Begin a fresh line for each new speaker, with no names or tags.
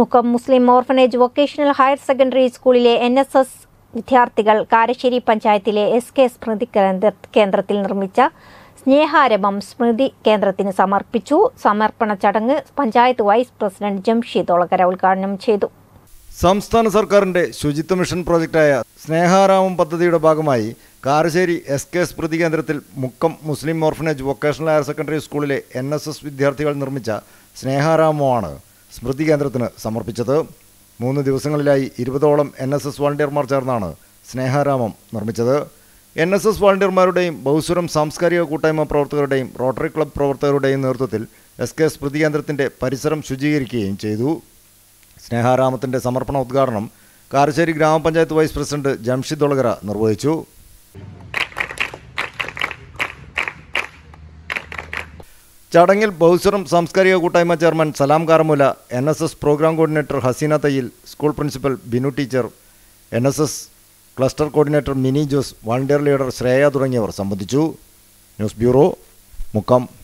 മുഖം മുസ്ലിം orphanage vocational higher secondary സ്കൂളിലെ എൻ എസ് എസ് വിദ്യാർത്ഥികൾ കാരശ്ശേരി പഞ്ചായത്തിലെ എസ് കെ സ്മൃതി കേന്ദ്രത്തിൽ നിർമ്മിച്ച സ്നേഹാരമം സ്മൃതി കേന്ദ്രത്തിന് സമർപ്പിച്ചു സമർപ്പണ ചടങ്ങ് പഞ്ചായത്ത് വൈസ് പ്രസിഡന്റ് ജംഷീദ് ഒളകര ഉദ്ഘാടനം ചെയ്തു
സംസ്ഥാന സർക്കാരിന്റെ ശുചിത്വ മിഷൻ പ്രോജക്റ്റായ സ്നേഹാരാമം പദ്ധതിയുടെ ഭാഗമായി കാരശ്ശേരി എസ് കെ സ്മൃതി കേന്ദ്രത്തിൽ മുക്കം മുസ്ലിം ഓർഫനേജ് വൊക്കേഷണൽ ഹയർ സെക്കൻഡറി സ്കൂളിലെ എൻ വിദ്യാർത്ഥികൾ നിർമ്മിച്ച സ്നേഹാരാമമാണ് സ്മൃതി കേന്ദ്രത്തിന് സമർപ്പിച്ചത് മൂന്ന് ദിവസങ്ങളിലായി ഇരുപതോളം എൻ എസ് എസ് വളണ്ടിയർമാർ ചേർന്നാണ് സ്നേഹാരാമം നിർമ്മിച്ചത് എൻ എസ് എസ് വളണ്ടിയർമാരുടെയും ബഹുസ്വരം സാംസ്കാരിക കൂട്ടായ്മ പ്രവർത്തകരുടെയും റോട്ടറി ക്ലബ് പ്രവർത്തകരുടെയും നേതൃത്വത്തിൽ എസ് കെ സ്മൃതി കേന്ദ്രത്തിൻ്റെ പരിസരം ശുചീകരിക്കുകയും ചെയ്തു സ്നേഹാരാമത്തിൻ്റെ സമർപ്പണ ഉദ്ഘാടനം കാരശ്ശേരി ഗ്രാമപഞ്ചായത്ത് വൈസ് പ്രസിഡന്റ് ജംഷിദ് ഒളകര നിർവഹിച്ചു ചടങ്ങിൽ ബൗസറും സാംസ്കാരിക കൂട്ടായ്മ chairman Salam Karamula N S S programme coordinator Haseena Thayyil school principal Binu teacher N S S cluster coordinator Mini Jose volunteer leader Shreya തുടങ്ങിയവർ സംബന്ധിച്ചു ന്യൂസ് ബ്യൂറോ മുക്കം